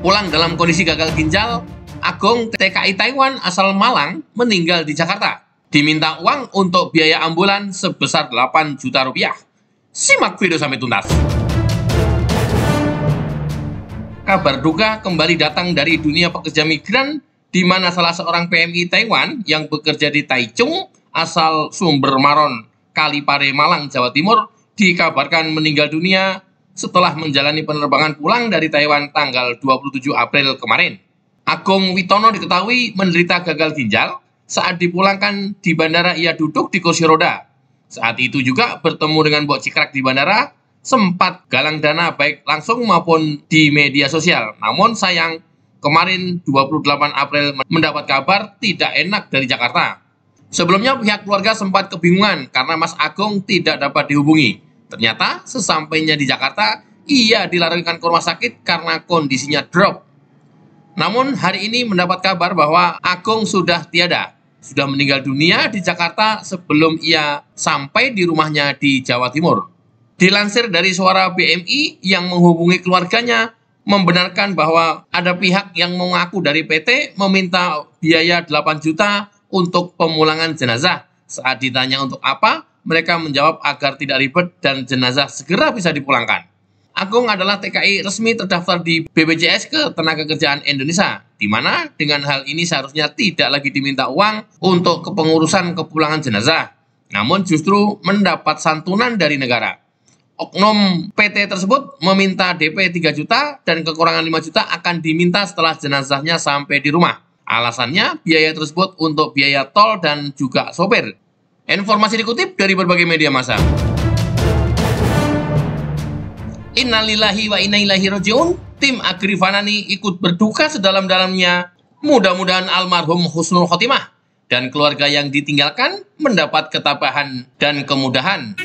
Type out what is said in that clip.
Pulang dalam kondisi gagal ginjal, Agung TKI Taiwan asal Malang meninggal di Jakarta. Diminta uang untuk biaya ambulan sebesar 8 juta rupiah. Simak video sampai tuntas. Kabar duka kembali datang dari dunia pekerja migran di mana salah seorang PMI Taiwan yang bekerja di Taichung asal Sumber Maron, Kalipare, Malang, Jawa Timur dikabarkan meninggal dunia setelah menjalani penerbangan pulang dari Taiwan tanggal 27 April kemarin. Agung Witono diketahui menderita gagal ginjal saat dipulangkan di bandara ia duduk di kursi roda. Saat itu juga bertemu dengan Bok Cikrak di bandara, sempat galang dana baik langsung maupun di media sosial. Namun sayang, kemarin 28 April mendapat kabar tidak enak dari Jakarta. Sebelumnya pihak keluarga sempat kebingungan karena Mas Agung tidak dapat dihubungi. Ternyata sesampainya di Jakarta, ia dilarikan ke rumah sakit karena kondisinya drop. Namun hari ini mendapat kabar bahwa Agung sudah tiada, sudah meninggal dunia di Jakarta sebelum ia sampai di rumahnya di Jawa Timur. Dilansir dari suara BMI yang menghubungi keluarganya, membenarkan bahwa ada pihak yang mengaku dari PT meminta biaya 8 juta untuk pemulangan jenazah. Saat ditanya untuk apa, mereka menjawab agar tidak ribet dan jenazah segera bisa dipulangkan. Agung adalah TKI resmi terdaftar di BPJS Tenaga Kerjaan Indonesia, di mana dengan hal ini seharusnya tidak lagi diminta uang untuk kepengurusan kepulangan jenazah, namun justru mendapat santunan dari negara. Oknum PT tersebut meminta DP 3 juta dan kekurangan 5 juta akan diminta setelah jenazahnya sampai di rumah. Alasannya biaya tersebut untuk biaya tol dan juga sopir. Informasi dikutip dari berbagai media massa. Innalillahi wa inna ilaihi rajiun. Tim Agri Fanani ikut berduka sedalam-dalamnya. Mudah-mudahan almarhum Husnul Khotimah dan keluarga yang ditinggalkan mendapat ketabahan dan kemudahan.